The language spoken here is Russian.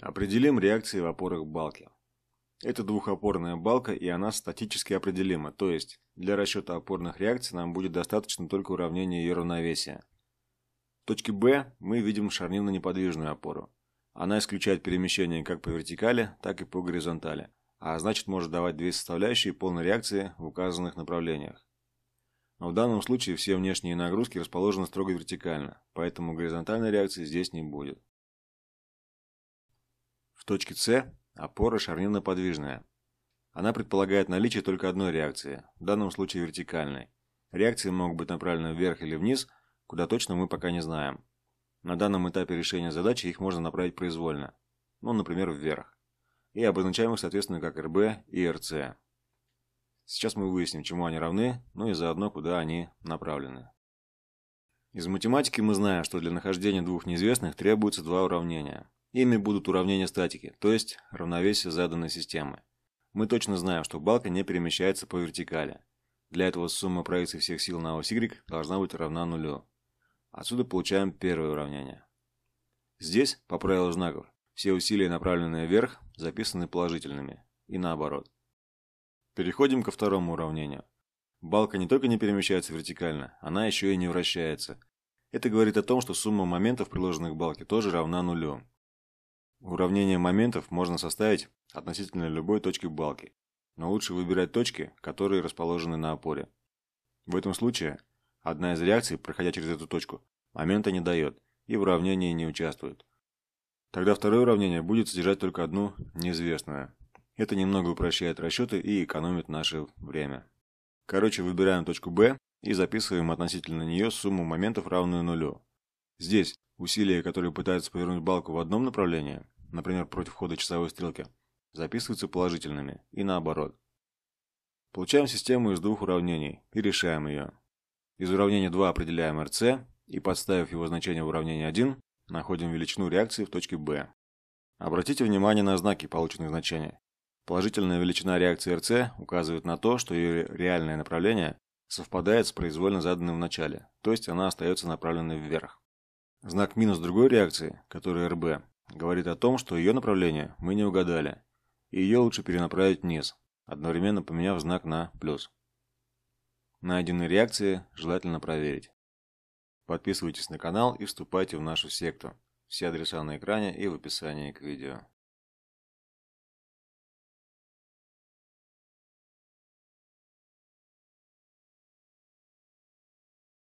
Определим реакции в опорах балки. Это двухопорная балка, и она статически определима, то есть для расчета опорных реакций нам будет достаточно только уравнения ее равновесия. В точке B мы видим шарнирно-неподвижную опору. Она исключает перемещение как по вертикали, так и по горизонтали, а значит может давать две составляющие полной реакции в указанных направлениях. Но в данном случае все внешние нагрузки расположены строго вертикально, поэтому горизонтальной реакции здесь не будет. В точке С опора шарнирно-подвижная. Она предполагает наличие только одной реакции, в данном случае вертикальной. Реакции могут быть направлены вверх или вниз, куда точно мы пока не знаем. На данном этапе решения задачи их можно направить произвольно, ну, например, вверх. И обозначаем их, соответственно, как РБ и РЦ. Сейчас мы выясним, чему они равны, ну и заодно, куда они направлены. Из математики мы знаем, что для нахождения двух неизвестных требуется два уравнения. Ими будут уравнения статики, то есть равновесие заданной системы. Мы точно знаем, что балка не перемещается по вертикали. Для этого сумма проекций всех сил на ось y должна быть равна нулю. Отсюда получаем первое уравнение. Здесь, по правилу знаков, все усилия, направленные вверх, записаны положительными, и наоборот. Переходим ко второму уравнению. Балка не только не перемещается вертикально, она еще и не вращается. Это говорит о том, что сумма моментов, приложенных к балке, тоже равна нулю. Уравнение моментов можно составить относительно любой точки балки, но лучше выбирать точки, которые расположены на опоре. В этом случае одна из реакций, проходя через эту точку, момента не дает и в уравнении не участвует. Тогда второе уравнение будет содержать только одну неизвестную. Это немного упрощает расчеты и экономит наше время. Короче, выбираем точку B и записываем относительно нее сумму моментов, равную нулю. Здесь усилия, которые пытаются повернуть балку в одном направлении, например, против хода часовой стрелки, записываются положительными и наоборот. Получаем систему из двух уравнений и решаем ее. Из уравнения 2 определяем Rc и, подставив его значение в уравнение 1, находим величину реакции в точке B. Обратите внимание на знаки полученных значений. Положительная величина реакции РЦ указывает на то, что ее реальное направление совпадает с произвольно заданным в начале, то есть она остается направленной вверх. Знак минус другой реакции, который РБ, говорит о том, что ее направление мы не угадали, и ее лучше перенаправить вниз, одновременно поменяв знак на плюс. Найденные реакции желательно проверить. Подписывайтесь на канал и вступайте в нашу секту. Все адреса на экране и в описании к видео.